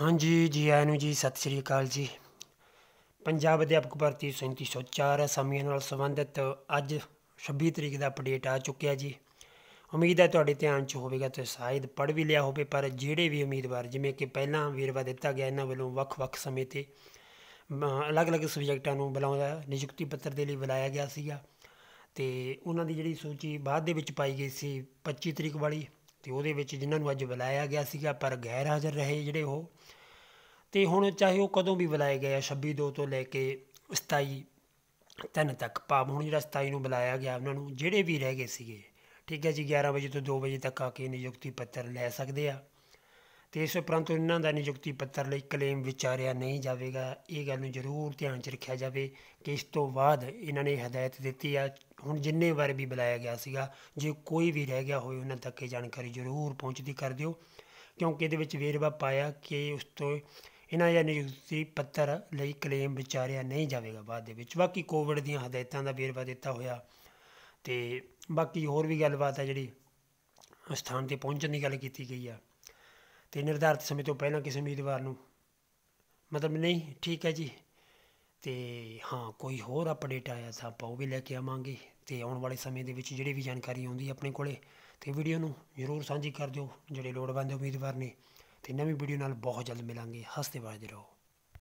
ਹਾਂਜੀ ਜੀ ਆਇਆਂ ਨੂੰ ਜੀ ਸਤਿ ਸ੍ਰੀ ਅਕਾਲ ਜੀ ਪੰਜਾਬ ਅਧਿਆਪਕ ਭਰਤੀ 3704 ਸਮੀਆਂ ਨਾਲ ਸੰਬੰਧਿਤ ਅੱਜ 26 ਤਰੀਕ ਦਾ ਅਪਡੇਟ ਆ ਚੁੱਕਿਆ ਜੀ ਉਮੀਦ ਹੈ ਤੁਹਾਡੇ ਧਿਆਨ 'ਚ ਹੋਵੇਗਾ ਤੇ ਸ਼ਾਇਦ ਪੜ ਵੀ ਲਿਆ ਹੋਵੇ ਪਰ ਜਿਹੜੇ ਵੀ ਉਮੀਦਵਾਰ ਜਿਵੇਂ ਕਿ ਪਹਿਲਾਂ ਵੇਰਵਾ ਦਿੱਤਾ ਗਿਆ ਇਹਨਾਂ ਵੱਲੋਂ ਵੱਖ-ਵੱਖ ਸਮੇਂ ਤੇ ਅਲੱਗ-ਅਲੱਗ ਸਬਜੈਕਟਾਂ ਨੂੰ ਬੁਲਾਉਂਦਾ ਨਿਯੁਕਤੀ ਪੱਤਰ ਦੇ ਲਈ ਬੁਲਾਇਆ ਗਿਆ ਸੀਗਾ ਤੇ ਉਹਨਾਂ ਦੀ ਜਿਹੜੀ ਸੂਚੀ ਬਾਅਦ ਦੇ ਵਿੱਚ ਪਾਈ ਗਈ ਸੀ 25 ਤਰੀਕ ਵਾਲੀ ਤੇ ਉਹਦੇ ਵਿੱਚ ਜਿਨ੍ਹਾਂ ਨੂੰ ਅੱਜ ਬੁਲਾਇਆ ਗਿਆ ਸੀਗਾ ਪਰ ਗੈਰ ਹਾਜ਼ਰ ਰਹੇ ਜਿਹੜੇ ਉਹ ਤੇ ਹੁਣ ਚਾਹੇ ਉਹ ਕਦੋਂ ਵੀ ਬੁਲਾਏ ਗਏ ਆ 26 ਦੋ ਤੋਂ ਲੈ ਕੇ 27 ਤਨ ਤੱਕ ਪਾਪ ਹੁਣ ਜਿਹੜਾ 27 ਨੂੰ ਬੁਲਾਇਆ ਗਿਆ ਉਹਨਾਂ ਨੂੰ ਜਿਹੜੇ ਵੀ ਰਹਿ ਗਏ ਸੀਗੇ ਠੀਕ ਹੈ ਜੀ 11 ਵਜੇ ਤੋਂ 2 ਵਜੇ ਤੱਕ ਆ ਕੇ ਨਿਯੁਕਤੀ ਪੱਤਰ ਲੈ ਸਕਦੇ ਆ ਤੇ ਇਸ ਉਪਰੰਤ ਉਹਨਾਂ ਦਾ ਨਿਯੁਕਤੀ ਪੱਤਰ ਲਈ ਕਲੇਮ ਵਿਚਾਰਿਆ ਨਹੀਂ ਜਾਵੇਗਾ ਇਹ ਗੱਲ ਨੂੰ ਜ਼ਰੂਰ ਧਿਆਨ 'ਚ ਰੱਖਿਆ ਜਾਵੇ ਕਿ ਇਸ ਤੋਂ ਬਾਅਦ ਇਹਨਾਂ ਨੇ ਹਦਾਇਤ ਦਿੱਤੀ ਆ ਹੁਣ ਜਿੰਨੇ ਵਾਰ ਵੀ ਬੁਲਾਇਆ ਗਿਆ ਸੀਗਾ ਜੇ ਕੋਈ ਵੀ ਰਹਿ ਗਿਆ ਹੋਵੇ ਉਹਨਾਂ ਤੱਕ ਇਹ ਜਾਣਕਾਰੀ ਜ਼ਰੂਰ ਪਹੁੰਚਦੀ ਕਰ ਦਿਓ ਕਿਉਂਕਿ ਇਹਦੇ ਵਿੱਚ ਵੇਰਵਾ ਪਾਇਆ ਕਿ ਉਸ ਤੋਂ ਇਹਨਾਂ ਜਾਂ ਨਿਯੁਕਤੀ ਪੱਤਰ ਲਈ ਕਲੇਮ ਵਿਚਾਰਿਆ ਨਹੀਂ ਜਾਵੇਗਾ ਬਾਅਦ ਦੇ ਵਿੱਚ ਬਾਕੀ ਕੋਵਿਡ ਦੀਆਂ ਹਦਾਇਤਾਂ ਦਾ ਵੇਰਵਾ ਦਿੱਤਾ ਹੋਇਆ ਤੇ ਬਾਕੀ ਹੋਰ ਵੀ ਗੱਲਬਾਤ ਹੈ ਜਿਹੜੀ ਸਥਾਨ ਤੇ ਪਹੁੰਚਣ ਦੀ ਗੱਲ ਕੀਤੀ ਗਈ ਆ ਤੇ ਨਿਰਧਾਰਿਤ ਸਮੇਂ ਤੋਂ ਪਹਿਲਾਂ ਕਿਸੇ ਉਮੀਦਵਾਰ ਨੂੰ ਮਤਲਬ ਨਹੀਂ ਠੀਕ ਹੈ ਜੀ ਤੇ ਹਾਂ ਕੋਈ ਹੋਰ ਅਪਡੇਟ ਆਇਆ ਤਾਂ ਆਪਾਂ ਉਹ ਵੀ ਲੈ ਕੇ ਆਵਾਂਗੇ ਤੇ ਆਉਣ ਵਾਲੇ ਸਮੇਂ ਦੇ ਵਿੱਚ ਜਿਹੜੀ ਵੀ ਜਾਣਕਾਰੀ ਆਉਂਦੀ ਆਪਣੇ ਕੋਲੇ ਤੇ ਵੀਡੀਓ ਨੂੰ ਜ਼ਰੂਰ ਸਾਂਝੀ ਕਰ ਦਿਓ ਜਿਹੜੇ ਲੋੜਵੰਦ ਉਮੀਦਵਾਰ ਨੇ ਤੇ ਨਵੀਂ ਵੀਡੀਓ ਨਾਲ ਬਹੁਤ ਜਲਦ ਮਿਲਾਂਗੇ ਹੱਸਦੇ ਵਾਜਦੇ ਰਹੋ